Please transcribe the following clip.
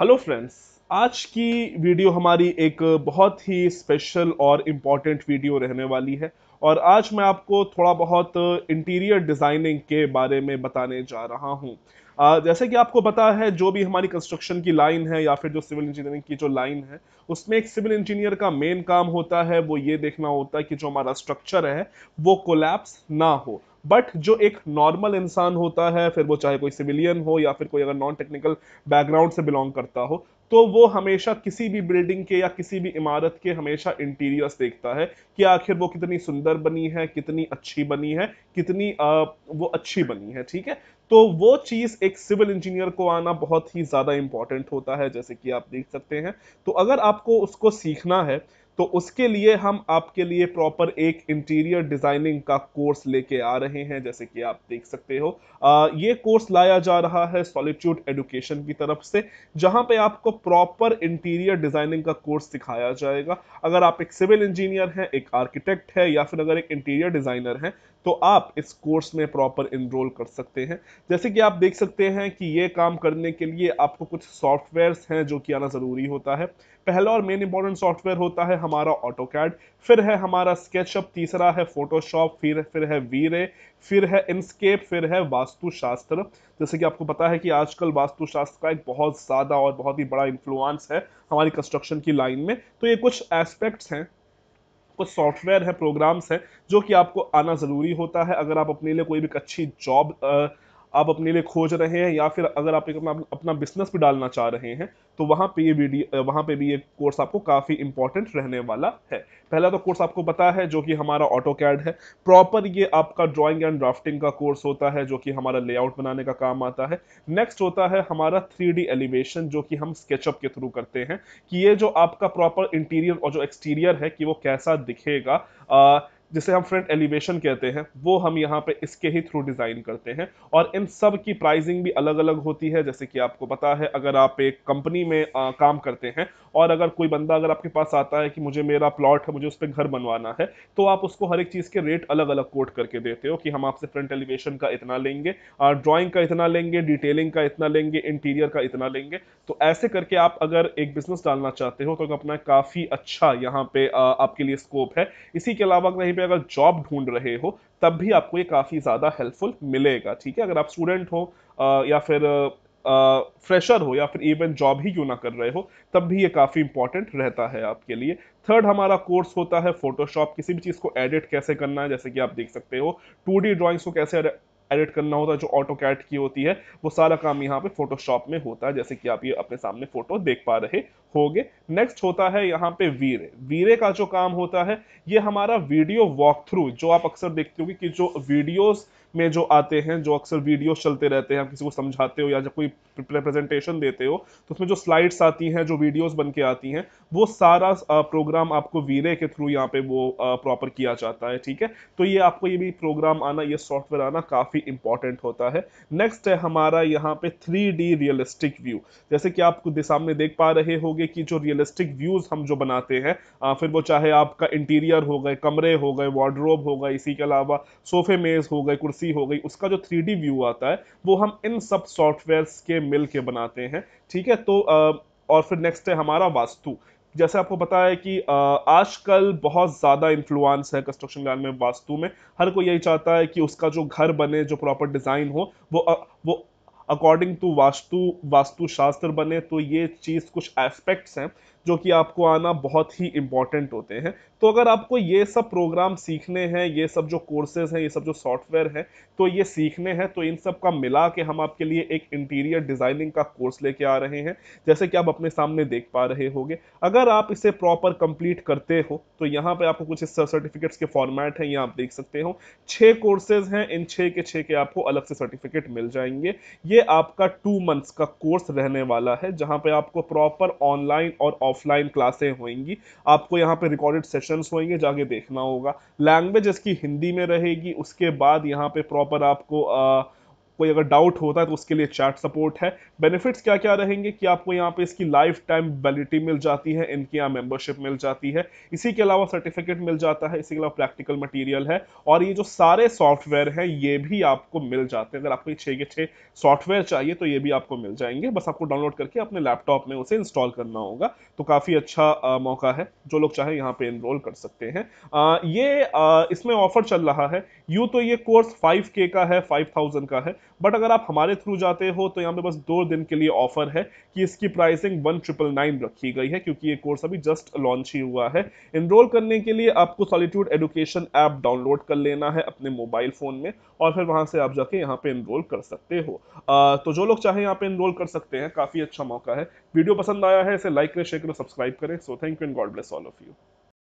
hello friends आज की video हमारी एक बहुत ही स्पेशल और इम्पॉर्टेंट वीडियो रहने वाली है और आज मैं आपको थोड़ा बहुत इंटीरियर डिज़ाइनिंग के बारे में बताने जा रहा हूँ जैसे कि आपको पता है जो भी हमारी कंस्ट्रक्शन की लाइन है या फिर जो सिविल इंजीनियरिंग की जो लाइन है उसमें एक सिविल इंजीनियर का मेन काम होता है वो ये देखना होता है कि जो हमारा स्ट्रक्चर है वो कोलैप्स ना हो बट जो एक नॉर्मल इंसान होता है फिर वो चाहे कोई सिविलियन हो या फिर कोई अगर नॉन टेक्निकल बैकग्राउंड से बिलोंग करता हो तो वो हमेशा किसी भी बिल्डिंग के या किसी भी इमारत के हमेशा इंटीरियर्स देखता है कि आखिर वो कितनी सुंदर बनी है कितनी अच्छी बनी है कितनी आ, वो अच्छी बनी है ठीक है तो वो चीज़ एक सिविल इंजीनियर को आना बहुत ही ज़्यादा इम्पॉर्टेंट होता है जैसे कि आप देख सकते हैं तो अगर आपको उसको सीखना है तो उसके लिए हम आपके लिए प्रॉपर एक इंटीरियर डिज़ाइनिंग का कोर्स लेके आ रहे हैं जैसे कि आप देख सकते हो आ, ये कोर्स लाया जा रहा है सॉलिट्यूड एडुकेशन की तरफ से जहां पे आपको प्रॉपर इंटीरियर डिज़ाइनिंग का कोर्स सिखाया जाएगा अगर आप एक सिविल इंजीनियर हैं एक आर्किटेक्ट है या फिर अगर एक इंटीरियर डिज़ाइनर हैं तो आप इस कोर्स में प्रॉपर इनरोल कर सकते हैं जैसे कि आप देख सकते हैं कि ये काम करने के लिए आपको कुछ सॉफ्टवेयर्स हैं जो कि आना ज़रूरी होता है पहला और मेन इंपॉर्टेंट सॉफ्टवेयर होता है हमारा ऑटो कैड फिर है हमारा स्केचअप तीसरा है फोटोशॉप फिर फिर है वीरे फिर है इनस्केप फिर है वास्तुशास्त्र जैसे कि आपको पता है कि आजकल वास्तुशास्त्र का एक बहुत ज़्यादा और बहुत ही बड़ा इन्फ्लुएंस है हमारी कंस्ट्रक्शन की लाइन में तो ये कुछ एस्पेक्ट्स हैं कुछ सॉफ्टवेयर है प्रोग्राम्स हैं जो कि आपको आना ज़रूरी होता है अगर आप अपने लिए कोई भी अच्छी जॉब आप अपने लिए खोज रहे हैं या फिर अगर आप अपना बिजनेस भी डालना चाह रहे हैं तो वहाँ पे ये वीडियो वहाँ पे भी ये कोर्स आपको काफ़ी इंपॉर्टेंट रहने वाला है पहला तो कोर्स आपको पता है जो कि हमारा ऑटो कैड है प्रॉपर ये आपका ड्राइंग एंड ड्राफ्टिंग का कोर्स होता है जो कि हमारा लेआउट बनाने का काम आता है नेक्स्ट होता है हमारा थ्री एलिवेशन जो कि हम स्केचअप के थ्रू करते हैं कि ये जो आपका प्रॉपर इंटीरियर और जो एक्सटीरियर है कि वो कैसा दिखेगा आ, जिसे हम फ्रंट एलिवेशन कहते हैं वो हम यहाँ पे इसके ही थ्रू डिज़ाइन करते हैं और इन सब की प्राइसिंग भी अलग अलग होती है जैसे कि आपको पता है अगर आप एक कंपनी में आ, काम करते हैं और अगर कोई बंदा अगर आपके पास आता है कि मुझे मेरा प्लॉट है मुझे उस पर घर बनवाना है तो आप उसको हर एक चीज़ के रेट अलग अलग कोट करके देते हो कि हम आपसे फ्रंट एलिवेशन का इतना लेंगे ड्राॅइंग का इतना लेंगे डिटेलिंग का इतना लेंगे इंटीरियर का इतना लेंगे तो ऐसे करके आप अगर एक बिजनेस डालना चाहते हो तो अपना काफ़ी अच्छा यहाँ पर आपके लिए स्कोप है इसी के अलावा कहीं पे अगर जॉब ढूंढ रहे हो तब भी आपको ये काफ़ी ज़्यादा हेल्पफुल मिलेगा ठीक है अगर आप स्टूडेंट हो आ, या फिर फ्रेशर हो या फिर इवन जॉब ही क्यों ना कर रहे हो तब भी ये काफ़ी इंपॉर्टेंट रहता है आपके लिए थर्ड हमारा कोर्स होता है फोटोशॉप किसी भी चीज़ को एडिट कैसे करना है जैसे कि आप देख सकते हो टू डी ड्रॉइंग्स को कैसे एडिट करना होता है जो ऑटो कैट की होती है वो सारा काम यहाँ पे फोटोशॉप में होता है जैसे कि आप ये अपने सामने फोटो देख पा रहे गए नेक्स्ट होता है यहाँ पे वीरे वीरे का जो काम होता है ये हमारा वीडियो वॉक थ्रू जो आप अक्सर देखते होगी कि जो वीडियोस में जो आते हैं जो अक्सर वीडियो चलते रहते हैं आप किसी को समझाते हो या जब कोई प्रेजेंटेशन देते हो तो उसमें जो स्लाइड्स आती हैं जो वीडियोस बन के आती हैं वो सारा प्रोग्राम आपको वीरे के थ्रू यहाँ पे वो प्रॉपर किया जाता है ठीक है तो ये आपको ये भी प्रोग्राम आना ये सॉफ्टवेयर आना काफ़ी काफ़ी इंपॉर्टेंट होता है नेक्स्ट है हमारा यहाँ पे थ्री रियलिस्टिक व्यू जैसे कि आप दिशा में देख पा रहे होंगे कि जो रियलिस्टिक व्यूज़ हम जो बनाते हैं फिर वो चाहे आपका इंटीरियर हो गए कमरे हो गए वार्ड्रोब हो गए इसी के अलावा सोफे मेज़ हो गए कुर्सी हो गई उसका जो थ्री व्यू आता है वो हम इन सब सॉफ्टवेयर के मिल के बनाते हैं ठीक है तो आ, और फिर नेक्स्ट है हमारा वास्तु जैसे आपको पता है कि आजकल बहुत ज़्यादा इन्फ्लुएंस है कंस्ट्रक्शन लाइन में वास्तु में हर कोई यही चाहता है कि उसका जो घर बने जो प्रॉपर डिज़ाइन हो वो वो अकॉर्डिंग टू वास्तु वास्तुशास्त्र बने तो ये चीज़ कुछ एस्पेक्ट्स हैं जो कि आपको आना बहुत ही इम्पॉर्टेंट होते हैं तो अगर आपको ये सब प्रोग्राम सीखने हैं ये सब जो कोर्सेज हैं ये सब जो सॉफ्टवेयर हैं तो ये सीखने हैं तो इन सब का मिला के हम आपके लिए एक इंटीरियर डिज़ाइनिंग का कोर्स लेके आ रहे हैं जैसे कि आप अपने सामने देख पा रहे होंगे अगर आप इसे प्रॉपर कंप्लीट करते हो तो यहाँ पर आपको कुछ सर्टिफिकेट्स के फॉर्मेट हैं यहाँ आप देख सकते हो छः कोर्सेज हैं इन छः के छः के आपको अलग से सर्टिफिकेट मिल जाएंगे ये आपका टू मंथ्स का कोर्स रहने वाला है जहाँ पर आपको प्रॉपर ऑनलाइन और ऑफ ऑफलाइन क्लासें होंगी आपको यहाँ पे रिकॉर्डेड सेशंस होंगे जाके देखना होगा लैंग्वेज इसकी हिंदी में रहेगी उसके बाद यहाँ पे प्रॉपर आपको आ, कोई अगर डाउट होता है तो उसके लिए चैट सपोर्ट है बेनिफिट्स क्या क्या रहेंगे कि आपको यहाँ पे इसकी लाइफ टाइम वैलिडिटी मिल जाती है इनके यहाँ मेंबरशिप मिल जाती है इसी के अलावा सर्टिफिकेट मिल जाता है इसी के अलावा प्रैक्टिकल मटीरियल है और ये जो सारे सॉफ्टवेयर हैं ये भी आपको मिल जाते हैं अगर आपको छः के छः सॉफ्टवेयर चाहिए तो ये भी आपको मिल जाएंगे बस आपको डाउनलोड करके अपने लैपटॉप में उसे इंस्टॉल करना होगा तो काफ़ी अच्छा मौका है जो लोग चाहे यहाँ पर इनरोल कर सकते हैं ये इसमें ऑफर चल रहा है यूँ तो ये कोर्स फाइव का है फाइव का है बट अगर आप हमारे थ्रू जाते हो तो यहाँ पे बस दो दिन के लिए ऑफर है कि इसकी प्राइसिंग वन ट्रिपल नाइन रखी गई है क्योंकि ये कोर्स अभी जस्ट लॉन्च ही हुआ है इनरोल करने के लिए आपको सॉलिट्यूड एडुकेशन ऐप डाउनलोड कर लेना है अपने मोबाइल फ़ोन में और फिर वहां से आप जाके यहाँ पे इनरोल कर सकते हो आ, तो जो लोग चाहे यहाँ पे इनरोल कर सकते हैं काफ़ी अच्छा मौका है वीडियो पसंद आया है इसे लाइक करें शेयर करें सब्सक्राइब करें so thank you and God bless all of you